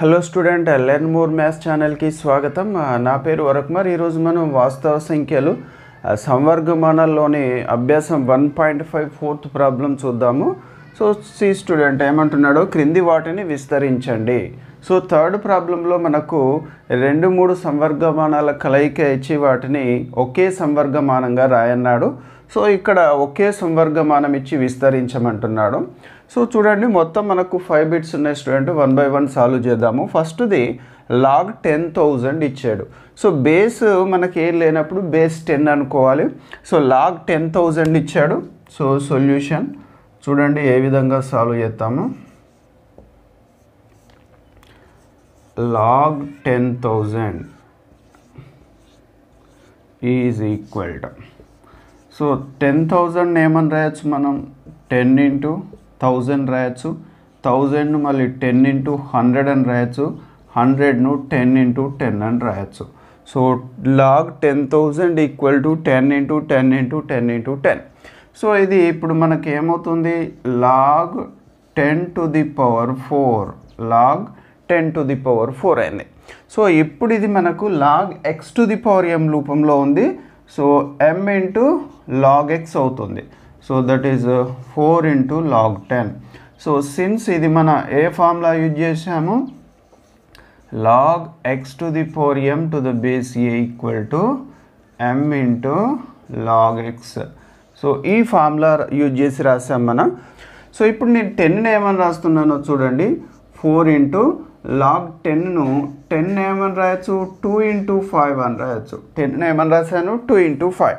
hello student learn more maths ఛానల్కి స్వాగతం నా పేరు వరకుమార్ ఈరోజు మనం వాస్తవ సంఖ్యలు సంవర్గమానాల్లోని అభ్యాసం one point five fourth problem చూద్దాము సో సి స్టూడెంట్ ఏమంటున్నాడో క్రింది వాటిని విస్తరించండి సో థర్డ్ ప్రాబ్లంలో మనకు రెండు మూడు సంవర్గమానాల కలయిక ఇచ్చి వాటిని ఒకే సంవర్గమానంగా రాయన్నాడు సో ఇక్కడ ఒకే సంవర్గమానం ఇచ్చి విస్తరించమంటున్నాడు సో చూడండి మొత్తం మనకు ఫైవ్ బిట్స్ ఉన్నాయి student one by one solve చేద్దాము ఫస్ట్ది లాగ్ టెన్ థౌజండ్ ఇచ్చాడు సో బేస్ మనకి ఏం లేనప్పుడు బేస్ టెన్ అనుకోవాలి సో లాగ్ టెన్ థౌజండ్ ఇచ్చాడు సో సొల్యూషన్ చూడండి ఏ విధంగా సాల్వ్ చేస్తాము log ten thousand is equal so ten thousand ఏమని రాయొచ్చు మనం టెన్ ఇంటూ థౌజండ్ రాయొచ్చు థౌజండ్ను మళ్ళీ టెన్ ఇంటూ హండ్రెడ్ అని రాయొచ్చు హండ్రెడ్ను టెన్ ఇంటూ టెన్ అని రాయొచ్చు so log ten thousand equal to ten into ten into ten into ten so ఇది ఇప్పుడు మనకి ఏమవుతుంది log ten to the power four log ten to the power four అయింది so ఇప్పుడు ఇది మనకు log x to the power m రూపంలో ఉంది so m into log x అవుతుంది so that is four into log ten so since ఇది మన ఏ ఫార్ములా యూజ్ చేసాము log x to the four m to the base a equal to m into log x so ఈ formula use చేసి రాసాం మనం so ఇప్పుడు నేను టెన్ ఏమని రాస్తున్నానో చూడండి ఫోర్ ఇంటూ లాగ్ టెన్ను టెన్ ఏమని రాయొచ్చు టూ ఇంటూ ఫైవ్ అని రాయొచ్చు టెన్ ఏమని రాశాను టూ ఇంటూ ఫైవ్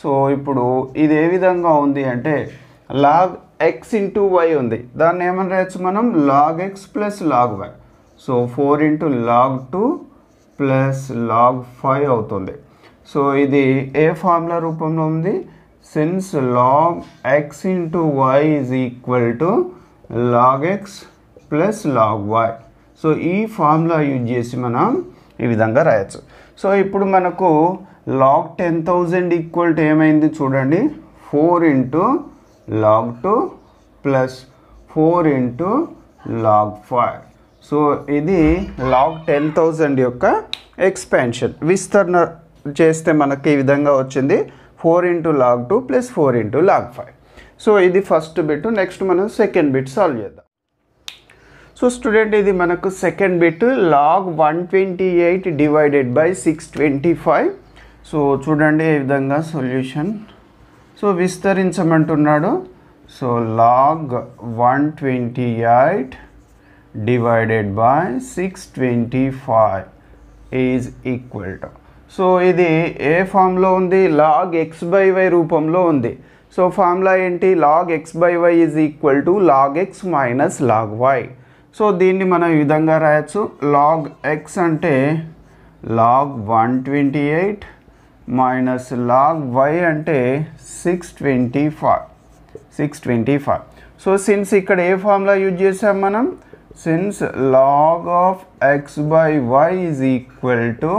సో ఇప్పుడు ఇది ఏ విధంగా ఉంది అంటే లాగ్ ఎక్స్ ఇంటూ వై ఉంది దాన్ని ఏమని రాయొచ్చు మనం log x plus log y so four into log two plus log five అవుతుంది సో ఇది ఏ ఫార్ములా రూపంలో ఉంది since log x into y is equal to log x plus log y so ఈ ఫార్ములా యూజ్ చేసి మనం ఈ విధంగా రాయొచ్చు సో ఇప్పుడు మనకు log ten thousand equal to ఏమైంది చూడండి four into log two plus four into log five so ఇది లాగ్ టెన్ థౌజండ్ యొక్క ఎక్స్పెన్షన్ విస్తరణ చేస్తే మనకి ఈ విధంగా వచ్చింది four into log two plus four into log five so ఇది ఫస్ట్ బిట్ నెక్స్ట్ మనం సెకండ్ బిట్ సాల్వ్ చేద్దాం సో స్టూడెంట్ ఇది మనకు second bit log one twenty eight divided by six twenty five so చూడండి ఏ విధంగా సొల్యూషన్ సో విస్తరించమంటున్నాడు so log one twenty eight divided by six twenty five is equal to so ఇది ఏ ఫామ్లో ఉంది లాగ్ ఎక్స్ బై వై రూపంలో ఉంది సో ఫామ్లా ఏంటి log x by y is equal to log x minus log y so దీన్ని మనం ఈ విధంగా రాయొచ్చు లాగ్ ఎక్స్ అంటే log one twenty eight minus log y అంటే six twenty five six twenty five so since ఇక్కడ ఏ ఫార్ములా యూజ్ చేసాం మనం since log of x by y is equal to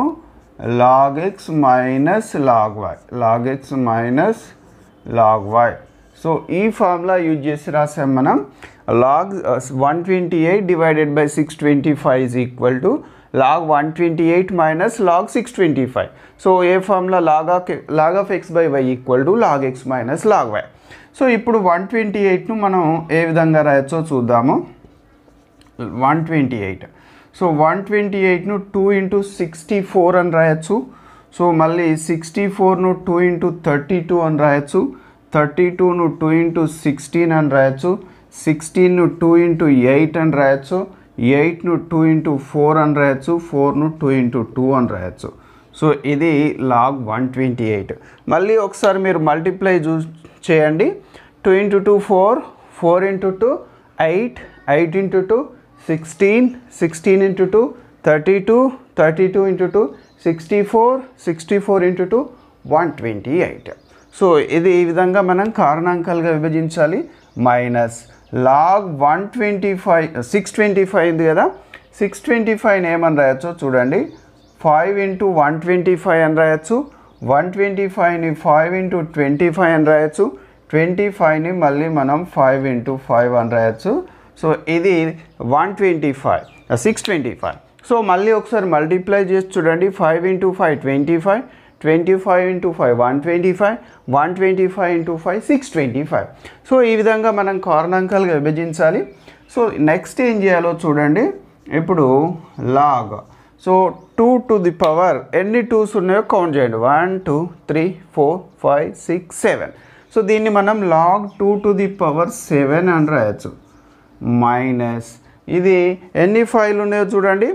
log x minus log y log x minus log y so ఈ formula use చేసి రాసాం మనం log one twenty eight divided by six twenty five is equal to log one twenty eight minus log six twenty five so ఏ formula log of log of x by y equal to log x minus log y so ఇప్పుడు one twenty ఎయిట్ను మనం ఏ విధంగా రాయొచ్చో చూద్దాము one twenty eight so one twenty ఎయిట్ను two into sixty four అని రాయొచ్చు సో మళ్ళీ సిక్స్టీ ఫోర్ను టూ ఇంటూ థర్టీ టూ అని రాయొచ్చు థర్టీ టూను టూ ఇంటూ సిక్స్టీన్ అని రాయొచ్చు సిక్స్టీన్ను టూ ఇంటూ ఎయిట్ అని రాయొచ్చు ఎయిట్ను టూ ఇంటూ ఫోర్ అని రాయొచ్చు ఫోర్ను టూ ఇంటూ టూ అని రాయొచ్చు సో ఇది లాగ్ వన్ ట్వంటీ ఎయిట్ మళ్ళీ ఒకసారి మీరు మల్టిప్లై చూ చేయండి two into two four four into two eight eight into two sixteen sixteen into two thirty two thirty two into two sixty four sixty four into two one twenty eight so ఇది ఈ విధంగా మనం కారణాంకాలుగా విభజించాలి minus log one twenty five six twenty five ఉంది కదా six twenty ఫైవ్ని ఏమని రాయొచ్చో చూడండి five into one twenty five అని రాయొచ్చు వన్ ట్వంటీ ఫైవ్ని ఫైవ్ ఇంటూ ట్వంటీ ఫైవ్ అని రాయొచ్చు ట్వంటీ ఫైవ్ని మళ్ళీ మనం ఫైవ్ ఇంటూ ఫైవ్ అని రాయొచ్చు సో ఇది one twenty five six twenty five so మళ్ళీ ఒకసారి మల్టిప్లై చేసి చూడండి five into five twenty five 25 into five one twenty five one twenty five into five six twenty five so ఈ విధంగా మనం కారణాంకాలుగా విభజించాలి సో నెక్స్ట్ ఏం చేయాలో చూడండి ఇప్పుడు log so two to the power ఎన్ని టూస్ ఉన్నాయో కౌంట్ చేయండి one two three four five six seven so దీన్ని మనం log two to the power seven అని రాయచ్చు మైనస్ ఇది ఎన్ని ఫైవ్లు ఉన్నాయో చూడండి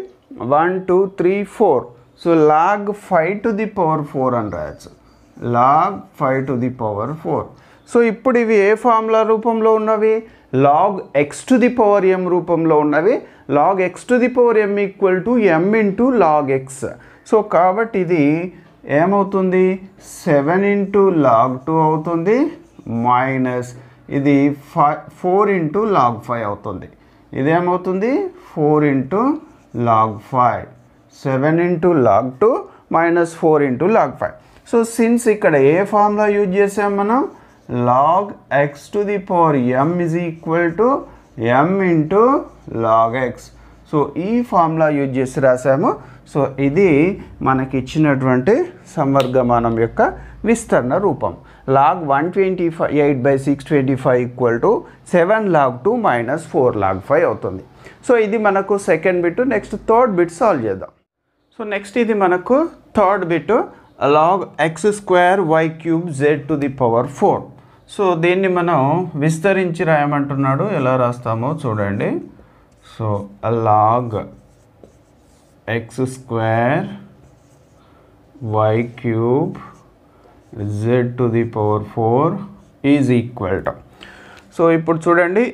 one two three four so log five to the power four అని రాయొచ్చు log five to the power four so ఇప్పుడు ఇవి ఏ ఫార్ములా రూపంలో ఉన్నవి log x to the power m రూపంలో ఉన్నవి log x to the power m equal to m into log x so కాబట్టి ఇది ఏమవుతుంది సెవెన్ ఇంటూ లాగ్ టూ అవుతుంది మైనస్ ఇది five four into log five అవుతుంది ఇదేమవుతుంది four into log five seven into log two minus four into log five so since ఇక్కడ ఏ formula use చేసాం మనం log x to the power m is equal to m into log x so ఈ formula use చేసి రాసాము so ఇది మనకి ఇచ్చినటువంటి సంవర్గమానం యొక్క విస్తరణ రూపం log one twenty five eight by six twenty five equal to seven log two minus four log five అవుతుంది సో ఇది మనకు second bit next third bit solve చేద్దాం సో నెక్స్ట్ ఇది మనకు థర్డ్ బిట్ అలాగ్ x square y cube z to the power four so దీన్ని మనం విస్తరించి రాయమంటున్నాడు ఎలా రాస్తామో చూడండి సో అలాగ్ x square y cube z to the power four is equal to so ఇప్పుడు చూడండి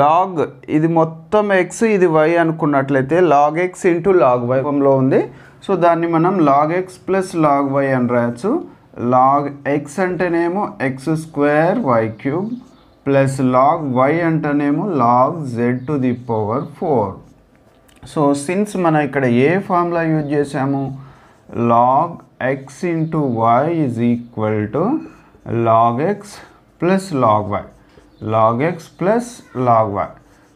లాగ్ ఇది మొత్తం ఎక్స్ ఇది వై అనుకున్నట్లయితే log x into log y రూపంలో ఉంది సో దాన్ని మనం log x plus log y అని రాయచ్చు లాగ్ ఎక్స్ అంటేనేమో x square y cube plus log y అంటేనేమో log z to the power four so since మనం ఇక్కడ ఏ ఫార్ములా యూజ్ చేసాము log x into y is equal to log x plus log y log x plus log y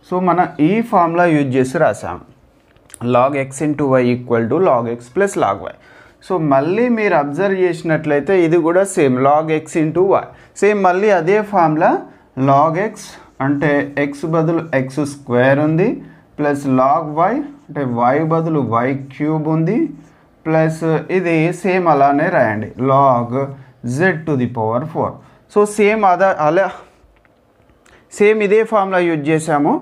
so మన ఈ formula use చేసి రాసాం log x into y equal to log x plus log y so మళ్ళీ మీరు observe చేసినట్లయితే ఇది కూడా same log x into y same మళ్ళీ అదే ఫార్ములా లాగ్ ఎక్స్ అంటే ఎక్స్ బదులు ఎక్స్ స్క్వేర్ ఉంది ప్లస్ లాగ్ వై అంటే వై బదులు వై క్యూబ్ ఉంది ప్లస్ ఇది సేమ్ అలానే రాయండి log z to the power four so same అదే అలా సేమ్ ఇదే ఫార్ములా యూజ్ చేసాము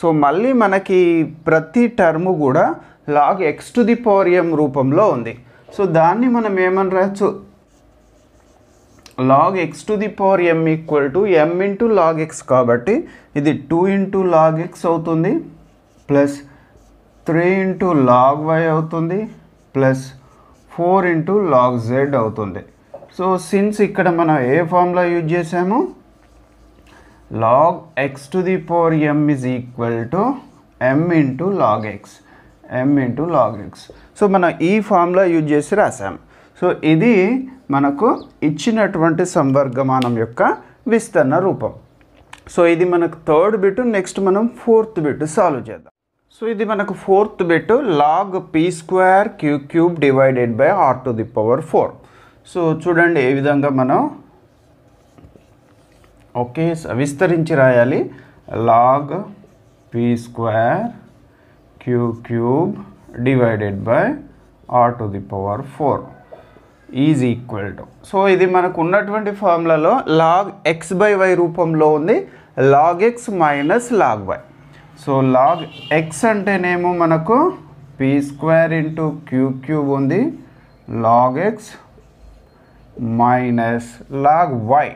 సో మళ్ళీ మనకి ప్రతి టర్ము కూడా log x to the power m రూపంలో ఉంది సో దాన్ని మనం ఏమని రాచ్చు log x to the power m equal to m into log x కాబట్టి ఇది టూ ఇంటూ లాగ్ ఎక్స్ అవుతుంది plus three into log y అవుతుంది plus four into log z అవుతుంది సో సిన్స్ ఇక్కడ మనం ఏ ఫామ్లో యూజ్ చేసాము log x to the power m is equal to m into log x M into log x so మనం ఈ formula use చేసి రాసాం సో ఇది మనకు ఇచ్చినటువంటి సంవర్గమానం యొక్క విస్తరణ రూపం సో ఇది మనకు థర్డ్ బిట్ నెక్స్ట్ మనం ఫోర్త్ బిట్ సాల్వ్ చేద్దాం సో ఇది మనకు fourth bit log p square q cube divided by r to the power four so చూడండి ఏ విధంగా మనం ఓకే విస్తరించి రాయాలి log p square q cube divided by r to the power four is equal to so ఇది మనకు ఉన్నటువంటి ఫార్ములాలో లాగ్ ఎక్స్ బై వై రూపంలో ఉంది log x minus log y so log x అంటేనేమో మనకు p square into q cube ఉంది log x minus log y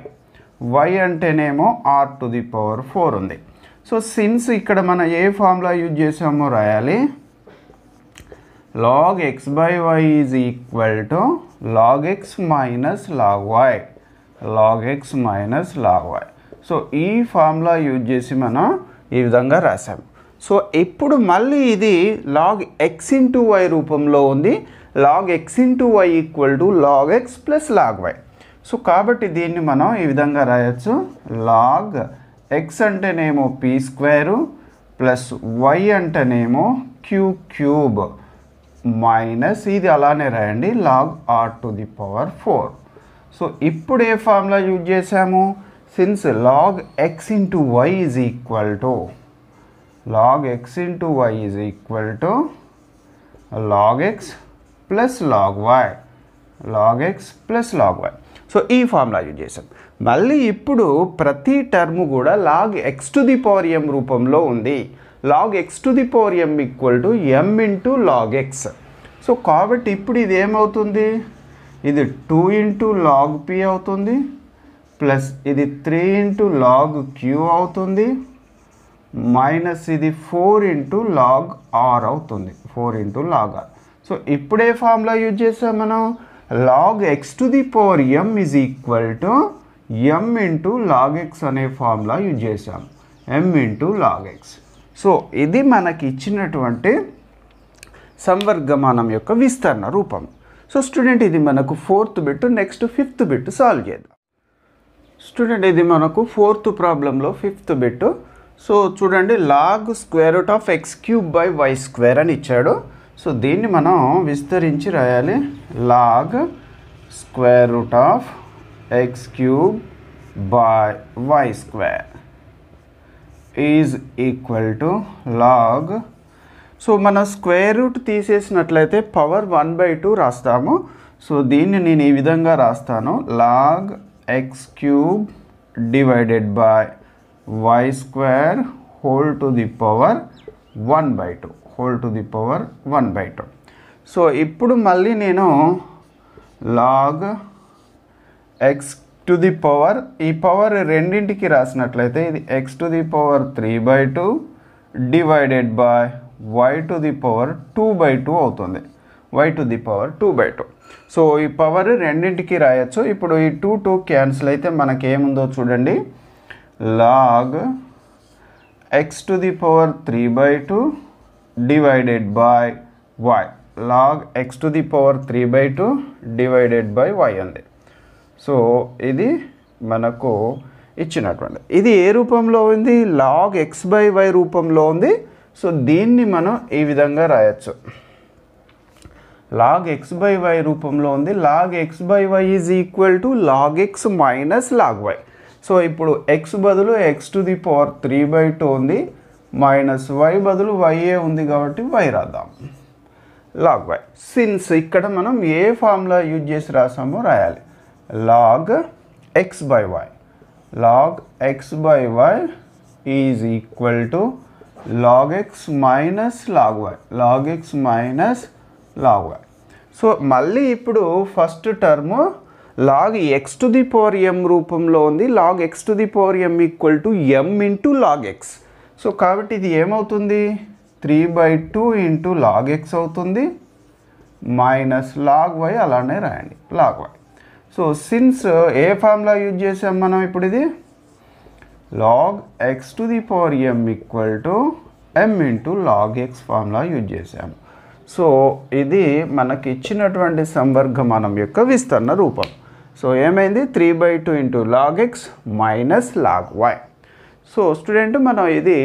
y అంటేనేమో r to the power four ఉంది సో సిన్స్ ఇక్కడ మనం ఏ ఫార్ములా యూజ్ చేసామో రాయాలి log x by y is equal to log x minus log y log x minus log y so ఈ formula use చేసి మనం ఈ విధంగా రాసాము సో ఇప్పుడు మళ్ళీ ఇది లాగ్ ఎక్స్ ఇంటూ వై రూపంలో ఉంది log x into y equal to log x plus log y so కాబట్టి దీన్ని మనం ఈ విధంగా రాయొచ్చు లాగ్ ఎక్స్ అంటేనేమో పీ స్క్వేరు ప్లస్ వై అంటేనేమో క్యూ క్యూబ్ మైనస్ ఇది అలానే రాయండి log r to the power four so ఇప్పుడు ఏ ఫార్ములా యూజ్ చేసాము since log x into y is equal to log x into y is equal to log x plus log y log x plus log y so ఈ formula use చేసాం మళ్ళీ ఇప్పుడు ప్రతి term కూడా log x to the power m రూపంలో ఉంది log x to the power m equal to m into log x so కాబట్టి ఇప్పుడు ఇది ఏమవుతుంది ఇది టూ ఇంటూ లాగ్ పి అవుతుంది ప్లస్ ఇది త్రీ ఇంటూ లాగ్ క్యూ అవుతుంది మైనస్ ఇది ఫోర్ ఇంటూ లాగ్ ఆర్ అవుతుంది four into log r so ఇప్పుడే ఫార్ములా యూజ్ చేస్తాం మనం log x to the power m is equal to m into log x అనే formula use చేసాం m into log x so ఇది మనకి ఇచ్చినటువంటి సంవర్గమానం యొక్క విస్తరణ రూపం సో స్టూడెంట్ ఇది మనకు fourth bit next fifth bit solve చేద్దాం స్టూడెంట్ ఇది మనకు ఫోర్త్ ప్రాబ్లంలో ఫిఫ్త్ బిట్ సో చూడండి log square root of x cube by y square అని ఇచ్చాడు సో దీన్ని మనం విస్తరించి రాయాలి log square root of x cube by y square is equal to log so మన స్క్వేర్ రూట్ తీసేసినట్లయితే పవర్ వన్ బై టూ రాస్తాము సో దీన్ని నేను ఈ విధంగా రాస్తాను log x cube divided by y square whole to the power one by two whole to the power one by two so ఇప్పుడు మళ్ళీ నేను log x to the power ఈ పవర్ రెండింటికి రాసినట్లయితే ఇది x to the power three by two divided by y to the power two by two అవుతుంది y to the power two by two so ఈ power రెండింటికి రాయొచ్చు ఇప్పుడు ఈ టూ టూ క్యాన్సిల్ అయితే మనకి ఏముందో చూడండి log x to the power three by two divided by y log x to the power three by two divided by y ఉంది సో ఇది మనకు ఇచ్చినటువంటి ఇది ఏ రూపంలో ఉంది లాగ్ ఎక్స్ బై వై రూపంలో ఉంది సో దీన్ని మనం ఈ విధంగా రాయొచ్చు లాగ్ ఎక్స్ బై వై రూపంలో ఉంది log x by y is equal to log x minus log y so ఇప్పుడు ఎక్స్ బదులు x to the power three by two ఉంది మైనస్ వై బదులు వైఏ ఉంది కాబట్టి వై రాద్దాం లాగ్ వై సిన్స్ ఇక్కడ మనం ఏ ఫార్ములా యూజ్ చేసి రాసామో రాయాలి log x by y log x by y is equal to log x minus log y log x minus log y so మళ్ళీ ఇప్పుడు first term log x to the power m రూపంలో ఉంది log x to the power m equal to m into log x so కాబట్టి ఇది ఏమవుతుంది three by two into log x అవుతుంది minus log y అలానే రాయండి లాగ్ వై సో సిన్స్ ఏ formula use చేసాం మనం ఇప్పుడు ఇది log x to the power m equal to m into log x formula use చేసాము సో ఇది మనకి ఇచ్చినటువంటి సంవర్గమానం యొక్క విస్తరణ రూపం సో ఏమైంది three by two into log x minus log y so student మనం ఇది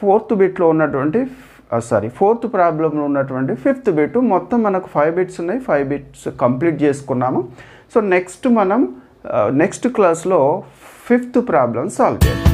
ఫోర్త్ బిట్లో ఉన్నటువంటి సారీ ఫోర్త్ ప్రాబ్లంలో ఉన్నటువంటి ఫిఫ్త్ బిట్ మొత్తం మనకు ఫైవ్ బిట్స్ ఉన్నాయి ఫైవ్ బిట్స్ కంప్లీట్ చేసుకున్నాము సో నెక్స్ట్ మనం నెక్స్ట్ క్లాస్లో ఫిఫ్త్ ప్రాబ్లం సాల్వ్ చేయాలి